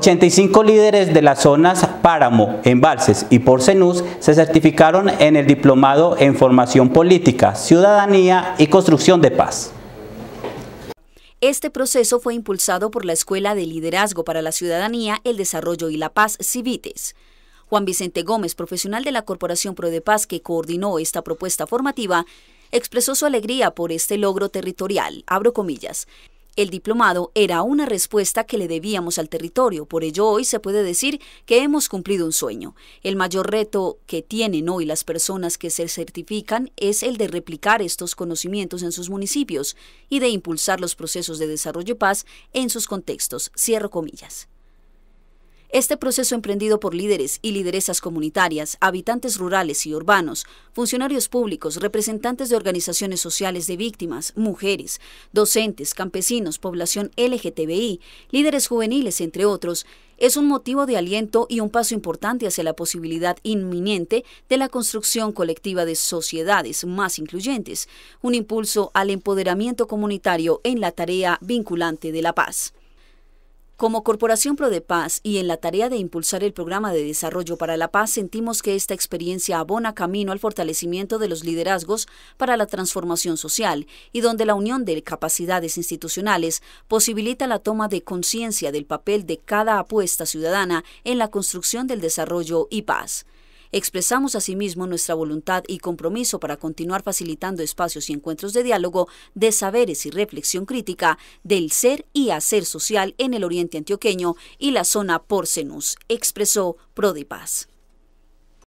85 líderes de las zonas Páramo, Embalses y Porcenús se certificaron en el Diplomado en Formación Política, Ciudadanía y Construcción de Paz. Este proceso fue impulsado por la Escuela de Liderazgo para la Ciudadanía, el Desarrollo y la Paz, Civites. Juan Vicente Gómez, profesional de la Corporación Pro de Paz que coordinó esta propuesta formativa, expresó su alegría por este logro territorial, abro comillas, el diplomado era una respuesta que le debíamos al territorio, por ello hoy se puede decir que hemos cumplido un sueño. El mayor reto que tienen hoy las personas que se certifican es el de replicar estos conocimientos en sus municipios y de impulsar los procesos de desarrollo paz en sus contextos. Cierro comillas. Este proceso emprendido por líderes y lideresas comunitarias, habitantes rurales y urbanos, funcionarios públicos, representantes de organizaciones sociales de víctimas, mujeres, docentes, campesinos, población LGTBI, líderes juveniles, entre otros, es un motivo de aliento y un paso importante hacia la posibilidad inminente de la construcción colectiva de sociedades más incluyentes, un impulso al empoderamiento comunitario en la tarea vinculante de la paz. Como Corporación Pro de Paz y en la tarea de impulsar el programa de desarrollo para la paz, sentimos que esta experiencia abona camino al fortalecimiento de los liderazgos para la transformación social y donde la unión de capacidades institucionales posibilita la toma de conciencia del papel de cada apuesta ciudadana en la construcción del desarrollo y paz expresamos asimismo nuestra voluntad y compromiso para continuar facilitando espacios y encuentros de diálogo, de saberes y reflexión crítica del ser y hacer social en el oriente antioqueño y la zona Porcenus, expresó Prodipaz.